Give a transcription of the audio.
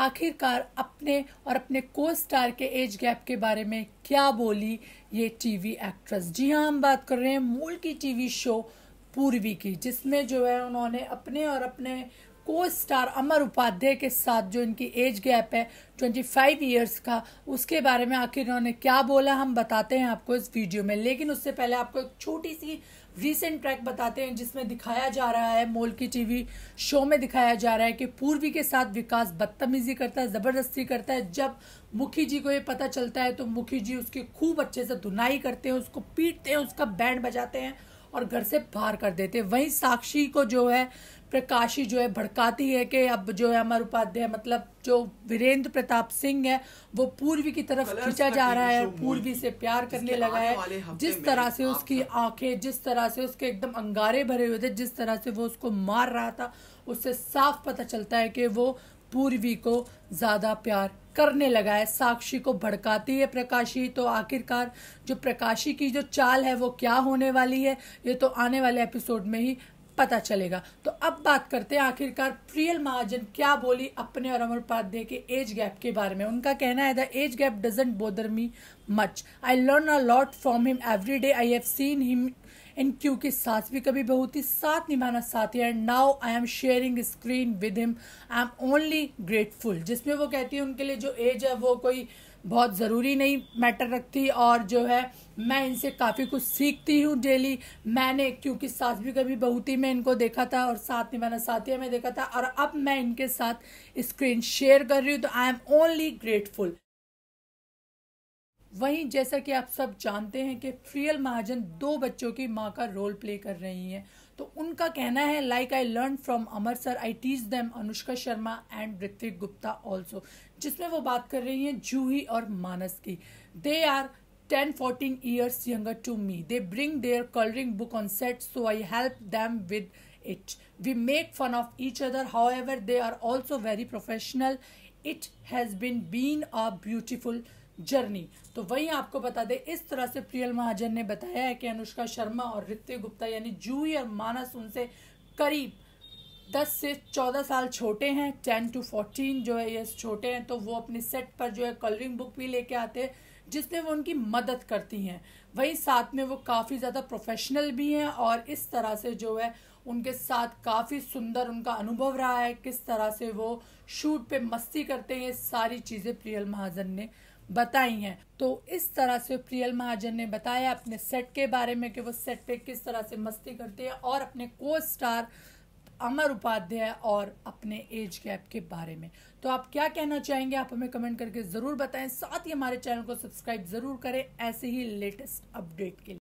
आखिरकार अपने और अपने को स्टार के एज गैप के बारे में क्या बोली ये टीवी एक्ट्रेस जी हाँ हम बात कर रहे हैं मूल की टीवी शो पूर्वी की जिसमें जो है उन्होंने अपने और अपने को स्टार अमर उपाध्याय के साथ जो इनकी एज गैप है ट्वेंटी फाइव ईयर्स का उसके बारे में आखिर इन्होंने क्या बोला हम बताते हैं आपको इस वीडियो में लेकिन उससे पहले आपको एक छोटी सी रिसेंट ट्रैक बताते हैं जिसमें दिखाया जा रहा है मोल की टीवी शो में दिखाया जा रहा है कि पूर्वी के साथ विकास बदतमीजी करता है ज़बरदस्ती करता है जब मुखी जी को ये पता चलता है तो मुखी जी उसकी खूब अच्छे से धुनाई करते हैं उसको पीटते हैं उसका बैंड बजाते हैं और घर से बाहर कर देते वहीं साक्षी को जो है प्रकाशी जो है भड़काती है कि अब जो है अमर उपाध्याय मतलब जो वीरेंद्र प्रताप सिंह है वो पूर्वी की तरफ खींचा जा रहा है और पूर्वी से प्यार करने लगा है जिस तरह से उसकी आंखें जिस तरह से उसके एकदम अंगारे भरे हुए थे जिस तरह से वो उसको मार रहा था उससे साफ पता चलता है कि वो पूर्वी को ज्यादा प्यार करने लगा है साक्षी को भड़काती है प्रकाशी तो आखिरकार जो प्रकाशी की जो चाल है वो क्या होने वाली है ये तो आने वाले एपिसोड में ही पता चलेगा तो अब बात करते हैं आखिरकार प्रियल महाजन क्या बोली अपने और अमर उपाध्याय के एज गैप के बारे में उनका कहना है the age gap doesn't bother me much I learn a lot from him every day I have seen him and क्योंकि सास भी कभी बहू थी साथ निभाना साथ है and now I am sharing screen with him I am only grateful जिसमें वो कहती है उनके लिए जो एज है वो कोई बहुत ज़रूरी नहीं मैटर रखती और जो है मैं इनसे काफ़ी कुछ सीखती हूँ डेली मैंने क्योंकि सास भी कभी ही मैं इनको देखा था और साथ में मैंने साथिया में देखा था और अब मैं इनके साथ स्क्रीन शेयर कर रही हूँ तो आई एम ओनली ग्रेटफुल वहीं जैसा कि आप सब जानते हैं कि प्रियल महाजन दो बच्चों की माँ का रोल प्ले कर रही हैं तो उनका कहना है like I learn from Amar sir I teach them Anushka Sharma and Hrithik Gupta also जिसमें वो बात कर रही हैं जूही और मानस की they are ten fourteen years younger to me they bring their colouring book on set so I help them with we make fun of each other however they are also very professional it has been been a beautiful journey तो वही आपको बता दे इस तरह से प्रियल महाजन ने बताया है कि अनुष्का शर्मा और ऋत्विक गुप्ता यानी जूही और मानस उनसे करीब दस से चौदह साल छोटे हैं टेन टू फोर्टीन जो है ये छोटे हैं तो वो अपने सेट पर जो है कलरिंग बुक भी लेके आते हैं जिसमें वो उनकी मदद करती हैं वहीं साथ में वो काफ़ी ज़्यादा प्रोफेशनल भी हैं और इस तरह से जो है उनके साथ काफ़ी सुंदर उनका अनुभव रहा है किस तरह से वो शूट पे मस्ती करते हैं ये सारी चीज़ें प्रियल महाजन ने बताई हैं तो इस तरह से प्रियल महाजन ने बताया अपने सेट के बारे में कि वो सेट पे किस तरह से मस्ती करते हैं और अपने को स्टार अमर उपाध्याय और अपने एज गैप के बारे में तो आप क्या कहना चाहेंगे आप हमें कमेंट करके ज़रूर बताएं साथ ही हमारे चैनल को सब्सक्राइब ज़रूर करें ऐसे ही लेटेस्ट अपडेट के लिए